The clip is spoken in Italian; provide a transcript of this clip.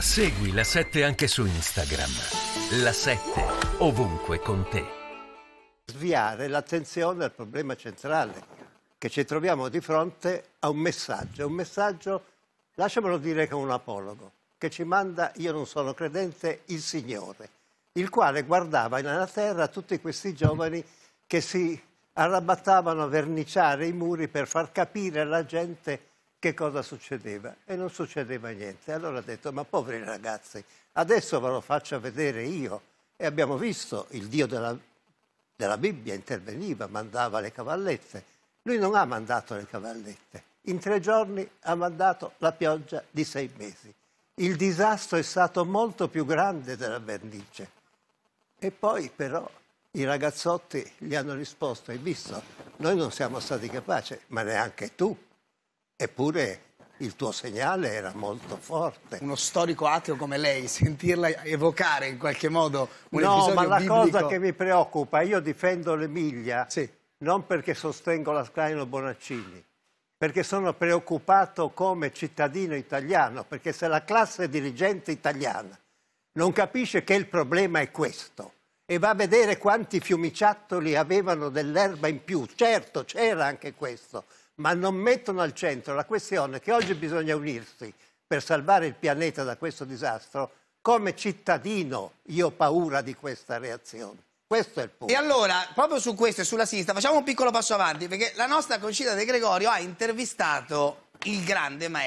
Segui la 7 anche su Instagram. La 7 ovunque con te. Sviare l'attenzione al problema centrale, che ci troviamo di fronte a un messaggio, un messaggio, lasciamelo dire con un apologo, che ci manda, io non sono credente, il Signore, il quale guardava nella terra tutti questi giovani che si arrabattavano a verniciare i muri per far capire alla gente che che cosa succedeva e non succedeva niente. Allora ha detto, ma poveri ragazzi, adesso ve lo faccio vedere io. E abbiamo visto, il Dio della, della Bibbia interveniva, mandava le cavallette. Lui non ha mandato le cavallette. In tre giorni ha mandato la pioggia di sei mesi. Il disastro è stato molto più grande della vernice. E poi però i ragazzotti gli hanno risposto, hai visto, noi non siamo stati capaci, ma neanche tu Eppure il tuo segnale era molto forte. Uno storico ateo come lei, sentirla evocare in qualche modo un no, No, ma la biblico... cosa che mi preoccupa, io difendo l'Emilia sì. non perché sostengo la Scaino Bonaccini, perché sono preoccupato come cittadino italiano, perché se la classe dirigente italiana non capisce che il problema è questo, e va a vedere quanti fiumiciattoli avevano dell'erba in più. Certo, c'era anche questo, ma non mettono al centro la questione che oggi bisogna unirsi per salvare il pianeta da questo disastro, come cittadino io ho paura di questa reazione. Questo è il punto. E allora, proprio su questo e sulla sinistra, facciamo un piccolo passo avanti, perché la nostra Concita De Gregorio ha intervistato il grande maestro.